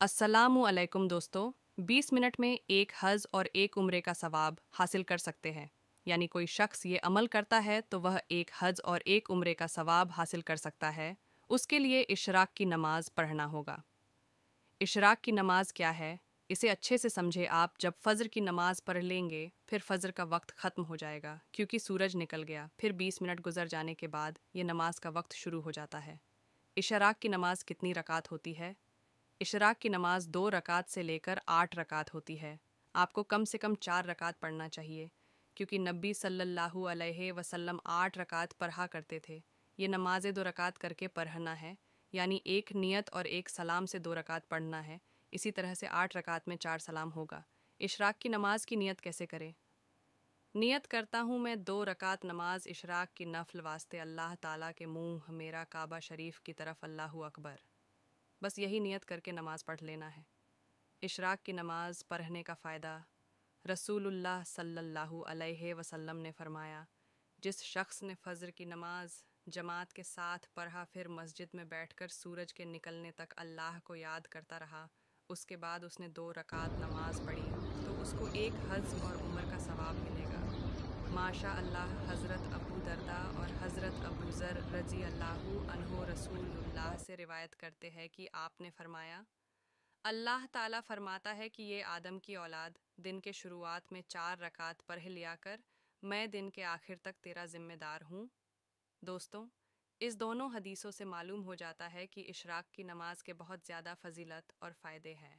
असलकुम दोस्तों 20 मिनट में एक हज और एक उम्रे का सवाब हासिल कर सकते हैं यानी कोई शख्स ये अमल करता है तो वह एक हज और एक उम्रे का सवाब हासिल कर सकता है उसके लिए इशराक की नमाज पढ़ना होगा इशराक की नमाज क्या है इसे अच्छे से समझे आप जब फज्र की नमाज पढ़ लेंगे फिर फ़ज्र का वक्त ख़त्म हो जाएगा क्योंकि सूरज निकल गया फिर 20 मिनट गुजर जाने के बाद यह नमाज का वक्त शुरू हो जाता है इशराक की नमाज कितनी रकात होती है इशराक की नमाज दो रकात से लेकर आठ रकात होती है आपको कम से कम चार रकात पढ़ना चाहिए क्योंकि नबी सल्लल्लाहु अलैहि वसल्लम आठ रकात पढ़ा करते थे ये नमाज दो रकात करके पढ़ना है यानी एक नियत और एक सलाम से दो रकात पढ़ना है इसी तरह से आठ रकात में चार सलाम होगा इशराक की नमाज की नियत कैसे करें नियत करता हूँ मैं दो रकात नमाज इशराक की नफल वास्ते अल्लाह ताला के मुँह मेरा काबा शरीफ की तरफ अल्लाह अकबर बस यही नियत करके नमाज़ पढ़ लेना है इशराक की नमाज़ पढ़ने का फ़ायदा रसूलुल्लाह सल्लल्लाहु अलैहि वसल्लम ने फरमाया जिस शख्स ने फजर की नमाज जमात के साथ पढ़ा फिर मस्जिद में बैठकर सूरज के निकलने तक अल्लाह को याद करता रहा उसके बाद उसने दो रकात नमाज पढ़ी तो उसको एक हज और उम्र का सवाब मिलेगा माशा अल्लाह हज़रत अबू दरदा और हज़रत अबू ज़र रज़ी अल्लाह रसूलुल्लाह से रिवायत करते हैं कि आपने फरमाया अल्लाह ताला फरमाता है कि ये आदम की औलाद दिन के शुरुआत में चार रकात पढ़ लिया कर मैं दिन के आखिर तक तेरा ज़िम्मेदार हूँ दोस्तों इस दोनों हदीसों से मालूम हो जाता है कि इशराक की नमाज के बहुत ज़्यादा फजीलत और फ़ायदे हैं